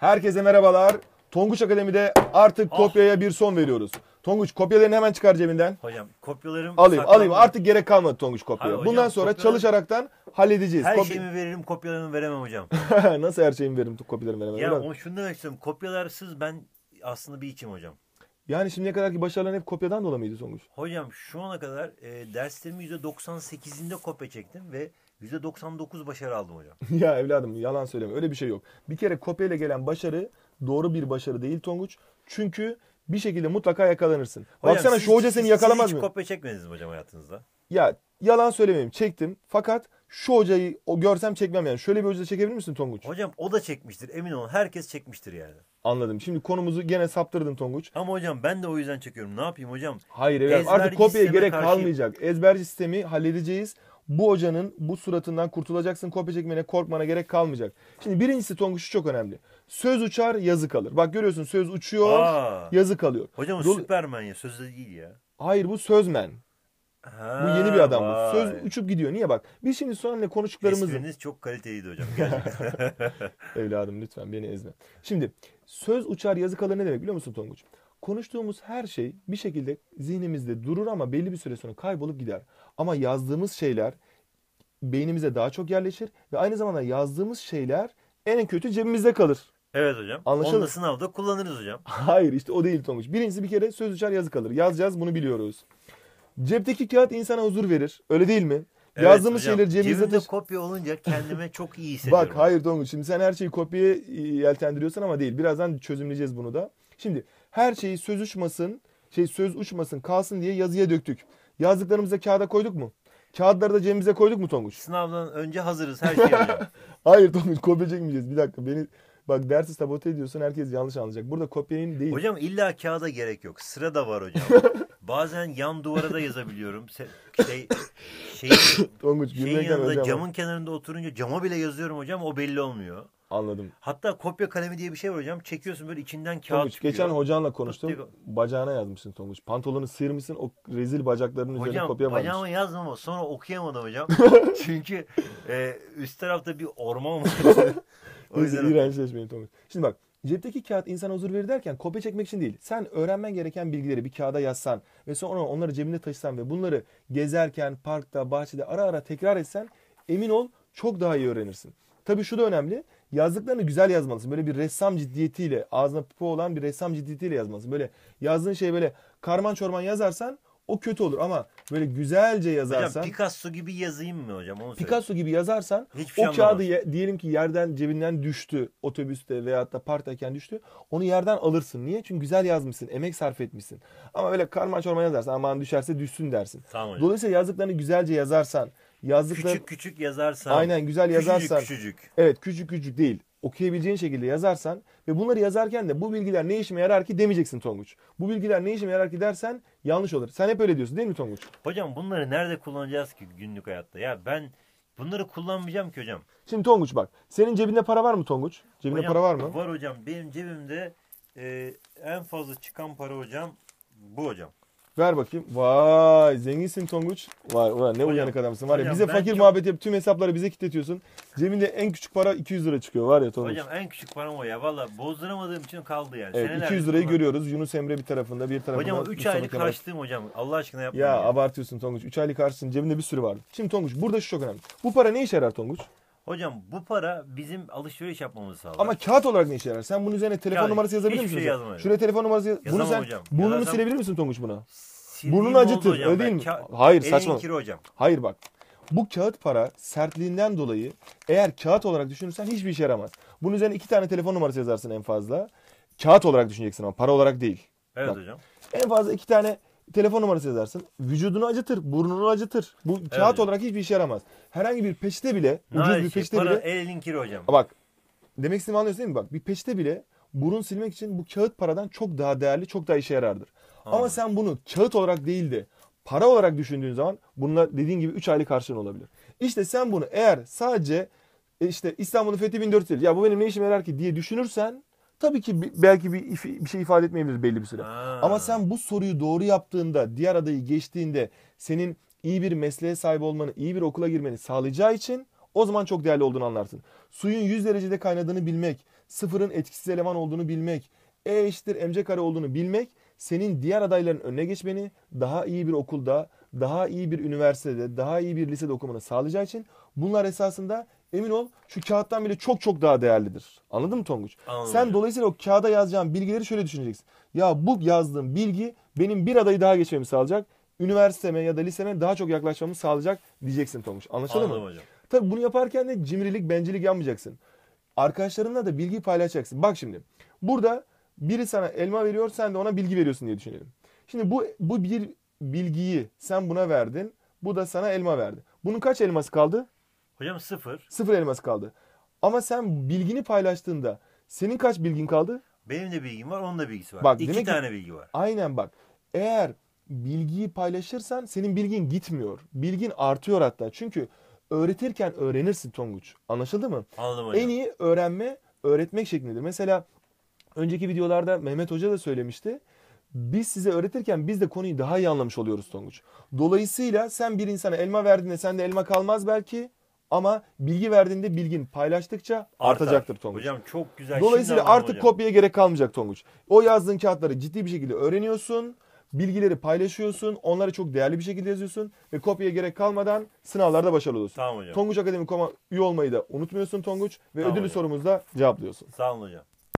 Herkese merhabalar. Tonguç Akademi'de artık ah. kopyaya bir son veriyoruz. Tonguç kopyalarını hemen çıkar cebinden. Hocam kopyalarım Alayım saklandı. alayım artık gerek kalmadı Tonguç kopya. Hayır hocam, Bundan sonra kopyaları- çalışaraktan halledeceğiz. Her Kopya- şeyimi veririm kopyalarımı veremem hocam. Nasıl her şeyimi veririm kopyalarımı veremem. ya Biraz- o şunu demek istiyorum. Kopyalarsız ben aslında bir içim hocam. Yani şimdiye ki başarıların hep kopyadan dolayı mıydı Tonguç? Hocam şu ana kadar e, derslerimin %98'inde kopya çektim ve %99 başarı aldım hocam. ya evladım yalan söyleme öyle bir şey yok. Bir kere kopyayla gelen başarı doğru bir başarı değil Tonguç. Çünkü bir şekilde mutlaka yakalanırsın. Hocam, Baksana siz, şu hoca seni siz, yakalamaz siz hiç mı? kopya çekmediniz mi hocam hayatınızda? Ya yalan söylemeyeyim çektim fakat şu hocayı o görsem çekmem yani. Şöyle bir hoca çekebilir misin Tonguç? Hocam o da çekmiştir emin olun herkes çekmiştir yani. Anladım. Şimdi konumuzu gene saptırdın Tonguç. Ama hocam ben de o yüzden çekiyorum. Ne yapayım hocam? Hayır evet artık kopyaya gerek karşıyım. kalmayacak. Ezberci sistemi halledeceğiz bu hocanın bu suratından kurtulacaksın. Kopya çekmene korkmana gerek kalmayacak. Şimdi birincisi Tonguç'u çok önemli. Söz uçar yazı kalır. Bak görüyorsun söz uçuyor Aa, yazı kalıyor. Hocam o Dol- Süpermen ya sözde değil ya. Hayır bu sözmen. Ha, bu yeni bir adam vay. bu. Söz uçup gidiyor. Niye bak? Biz şimdi Soğan'la konuştuklarımızın... Espriniz çok kaliteliydi hocam. Evladım lütfen beni ezme. Şimdi söz uçar yazı kalır ne demek biliyor musun Tonguç? Konuştuğumuz her şey bir şekilde zihnimizde durur ama belli bir süre sonra kaybolup gider. Ama yazdığımız şeyler beynimize daha çok yerleşir ve aynı zamanda yazdığımız şeyler en kötü cebimizde kalır. Evet hocam. Anlaşıldı. Onu da sınavda kullanırız hocam. Hayır işte o değil Tonguç. Birincisi bir kere söz uçar yazı kalır. Yazacağız bunu biliyoruz. Cepteki kağıt insana huzur verir. Öyle değil mi? Evet, Yazdığımız hocam, şeyleri cebimizde... Cebimde kopya olunca kendime çok iyi hissediyorum. Bak hayır Tonguç şimdi sen her şeyi kopyaya yeltendiriyorsun ama değil. Birazdan çözümleyeceğiz bunu da. Şimdi her şeyi söz uçmasın, şey söz uçmasın kalsın diye yazıya döktük. Yazdıklarımızı kağıda koyduk mu? Kağıtları da cebimize koyduk mu Tonguç? Sınavdan önce hazırız her şey Hayır Tonguç kopya çekmeyeceğiz. Bir dakika beni bak dersi sabote ediyorsun herkes yanlış anlayacak. Burada kopyanın değil. Hocam illa kağıda gerek yok. Sıra da var hocam. Bazen yan duvara da yazabiliyorum. Se şey, şey, Tonguç, şeyin yanında hocam. camın kenarında oturunca cama bile yazıyorum hocam o belli olmuyor. Anladım. Hatta kopya kalemi diye bir şey var hocam. Çekiyorsun böyle içinden kağıt Tonguç, Geçen hocanla konuştum. Tuttu. Bacağına yazmışsın Tonguç. Pantolonu sıyırmışsın o rezil bacaklarının hocam, üzerine kopya varmış. Hocam bacağıma yazmam ama sonra okuyamadım hocam. Çünkü e, üst tarafta bir orman var. o yüzden... İğrençleşmeyin Tonguç. Şimdi bak Cepteki kağıt insana huzur verir derken kopya çekmek için değil. Sen öğrenmen gereken bilgileri bir kağıda yazsan ve sonra onları cebinde taşısan ve bunları gezerken, parkta, bahçede ara ara tekrar etsen emin ol çok daha iyi öğrenirsin. Tabii şu da önemli yazdıklarını güzel yazmalısın. Böyle bir ressam ciddiyetiyle ağzına pupa olan bir ressam ciddiyetiyle yazmalısın. Böyle yazdığın şey böyle karman çorman yazarsan o kötü olur ama böyle güzelce yazarsan. Hocam Picasso gibi yazayım mı hocam? Onu Picasso söyle. gibi yazarsan Hiçbir o şey anlamadım. kağıdı ye, diyelim ki yerden cebinden düştü otobüste veyahut da parktayken düştü. Onu yerden alırsın. Niye? Çünkü güzel yazmışsın. Emek sarf etmişsin. Ama böyle karma çorma yazarsan aman düşerse düşsün dersin. Tamam hocam. Dolayısıyla yazdıklarını güzelce yazarsan yazdıkları küçük küçük yazarsan aynen güzel küçücük, yazarsan küçücük. evet küçük küçük değil okuyabileceğin şekilde yazarsan ve bunları yazarken de bu bilgiler ne işime yarar ki demeyeceksin Tonguç. Bu bilgiler ne işime yarar ki dersen yanlış olur. Sen hep öyle diyorsun değil mi Tonguç? Hocam bunları nerede kullanacağız ki günlük hayatta? Ya ben bunları kullanmayacağım ki hocam. Şimdi Tonguç bak. Senin cebinde para var mı Tonguç? Cebinde hocam, para var mı? Var hocam. Benim cebimde e, en fazla çıkan para hocam bu hocam. Ver bakayım. Vay zenginsin Tonguç. Vay vay ne uyanık adamsın var ya. Hocam, bize fakir çok... muhabbeti yap tüm hesapları bize kilitletiyorsun. Cebinde en küçük para 200 lira çıkıyor var ya Tonguç. Hocam en küçük param o ya. Valla bozduramadığım için kaldı yani. Evet, 200 lirayı sonra... görüyoruz. Yunus Emre bir tarafında bir tarafında. Hocam 3 aylık harçlığım hocam. Allah aşkına yapma. Ya, ya. abartıyorsun Tonguç. 3 aylık harçlığın cebinde bir sürü var Şimdi Tonguç burada şu çok önemli. Bu para ne işe yarar Tonguç? Hocam bu para bizim alışveriş yapmamızı sağlar. Ama kağıt olarak ne işe yarar? Sen bunun üzerine telefon yani, numarası yazabilir misin? Şey yazmıyorum. Şuraya telefon numarası yaz. Bunu sen hocam. burnunu Yazarsam... silebilir misin Tonguç buna? Sildiğim Burnunu acıtır. Hocam, öyle değil mi? Ka- Hayır saçma. hocam. Hayır bak. Bu kağıt para sertliğinden dolayı eğer kağıt olarak düşünürsen hiçbir işe yaramaz. Bunun üzerine iki tane telefon numarası yazarsın en fazla. Kağıt olarak düşüneceksin ama para olarak değil. Evet bak, hocam. En fazla iki tane telefon numarası yazarsın. Vücudunu acıtır, burnunu acıtır. Bu kağıt Öyle. olarak hiçbir işe yaramaz. Herhangi bir peçete bile, ne ucuz bir peçete bile. elin kiri hocam. Bak demek istediğimi anlıyorsun değil mi? Bak bir peçete bile burun silmek için bu kağıt paradan çok daha değerli, çok daha işe yarardır. Ha. Ama sen bunu kağıt olarak değil de para olarak düşündüğün zaman bununla dediğin gibi 3 aylık karşılığın olabilir. İşte sen bunu eğer sadece e, işte İstanbul'un fethi yıl ya bu benim ne işime yarar ki diye düşünürsen Tabii ki belki bir, bir şey ifade etmeyebilir belli bir süre. Ha. Ama sen bu soruyu doğru yaptığında, diğer adayı geçtiğinde senin iyi bir mesleğe sahip olmanı, iyi bir okula girmeni sağlayacağı için o zaman çok değerli olduğunu anlarsın. Suyun 100 derecede kaynadığını bilmek, sıfırın etkisiz eleman olduğunu bilmek, E eşittir mc kare olduğunu bilmek senin diğer adayların önüne geçmeni, daha iyi bir okulda, daha iyi bir üniversitede, daha iyi bir lisede okumanı sağlayacağı için bunlar esasında emin ol şu kağıttan bile çok çok daha değerlidir. Anladın mı Tonguç? Anladım. Sen dolayısıyla o kağıda yazacağın bilgileri şöyle düşüneceksin. Ya bu yazdığım bilgi benim bir adayı daha geçmemi sağlayacak. Üniversiteme ya da liseme daha çok yaklaşmamı sağlayacak diyeceksin Tonguç. Anlaşıldı Anladım mı? Hocam. Tabii bunu yaparken de cimrilik, bencilik yapmayacaksın. Arkadaşlarınla da bilgiyi paylaşacaksın. Bak şimdi burada biri sana elma veriyor sen de ona bilgi veriyorsun diye düşünelim. Şimdi bu, bu bir bilgiyi sen buna verdin. Bu da sana elma verdi. Bunun kaç elması kaldı? Hocam sıfır. Sıfır elması kaldı. Ama sen bilgini paylaştığında senin kaç bilgin kaldı? Benim de bilgim var, onun da bilgisi var. Bak, İki demek ki- tane bilgi var. Aynen bak. Eğer bilgiyi paylaşırsan senin bilgin gitmiyor. Bilgin artıyor hatta. Çünkü öğretirken öğrenirsin Tonguç. Anlaşıldı mı? Anladım hocam. En iyi öğrenme öğretmek şeklindedir. Mesela Önceki videolarda Mehmet Hoca da söylemişti. Biz size öğretirken biz de konuyu daha iyi anlamış oluyoruz Tonguç. Dolayısıyla sen bir insana elma verdiğinde sende elma kalmaz belki ama bilgi verdiğinde bilgin paylaştıkça Artar. artacaktır Tonguç. Hocam çok güzel. Dolayısıyla artık hocam. kopyaya gerek kalmayacak Tonguç. O yazdığın kağıtları ciddi bir şekilde öğreniyorsun. Bilgileri paylaşıyorsun. Onları çok değerli bir şekilde yazıyorsun. Ve kopyaya gerek kalmadan sınavlarda başarılı oluyorsun. Tamam hocam. Tonguç Akademi.com'a üye olmayı da unutmuyorsun Tonguç. Ve tamam ödüllü hocam. sorumuzda cevaplıyorsun. Sağ olun hocam.